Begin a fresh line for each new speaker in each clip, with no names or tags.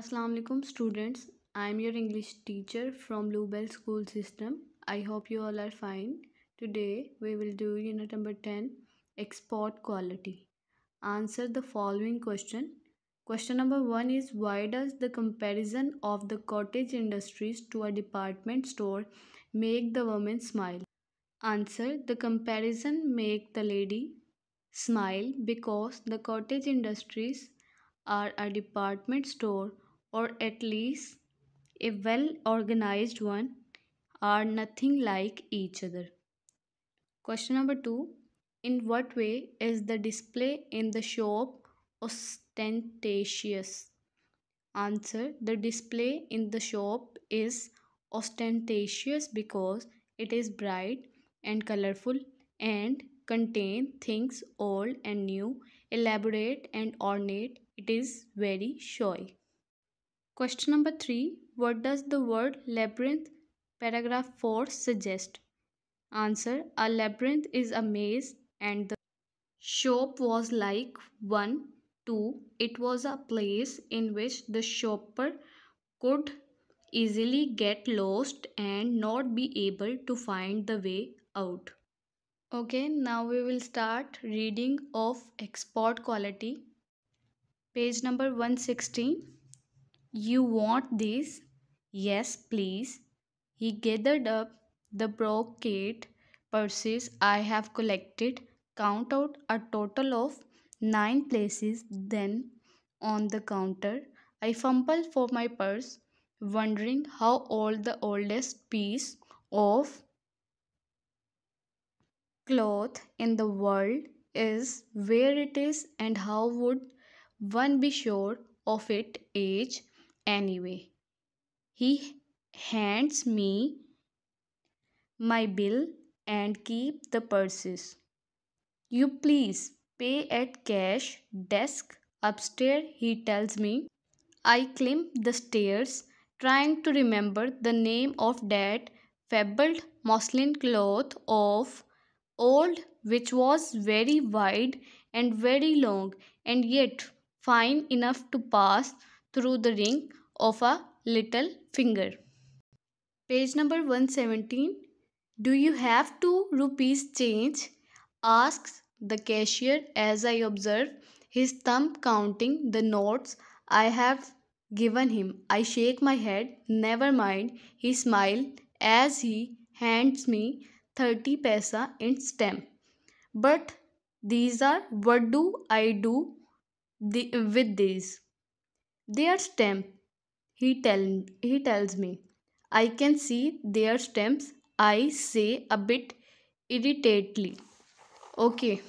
Assalamu alaikum students I am your English teacher from Bluebell school system I hope you all are fine today we will do unit number 10 export quality answer the following question question number 1 is why does the comparison of the cottage industries to a department store make the woman smile answer the comparison make the lady smile because the cottage industries are a department store or at least a well organized one, are nothing like each other. Question number two In what way is the display in the shop ostentatious? Answer The display in the shop is ostentatious because it is bright and colorful and contain things old and new, elaborate and ornate. It is very showy. Question number 3. What does the word labyrinth, paragraph 4, suggest? Answer. A labyrinth is a maze and the shop was like one. 2. It was a place in which the shopper could easily get lost and not be able to find the way out. Okay, now we will start reading of export quality. Page number 116. You want this? Yes, please. He gathered up the brocade purses I have collected, count out a total of nine places, then on the counter, I fumble for my purse, wondering how old the oldest piece of cloth in the world is, where it is, and how would one be sure of its age anyway. He hands me my bill and keep the purses. You please pay at cash desk upstairs, he tells me. I climb the stairs, trying to remember the name of that fabled muslin cloth of old which was very wide and very long and yet fine enough to pass through the ring of a little finger. Page number 117. Do you have two rupees change? asks the cashier as I observe his thumb counting the notes I have given him. I shake my head. Never mind. He smiles as he hands me 30 paisa in stamp. But these are what do I do the, with these? They are stamp he, tell, he tells me, I can see their stems, I say a bit irritatedly. Okay.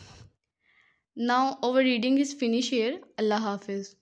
Now our reading is finished here. Allah Hafiz.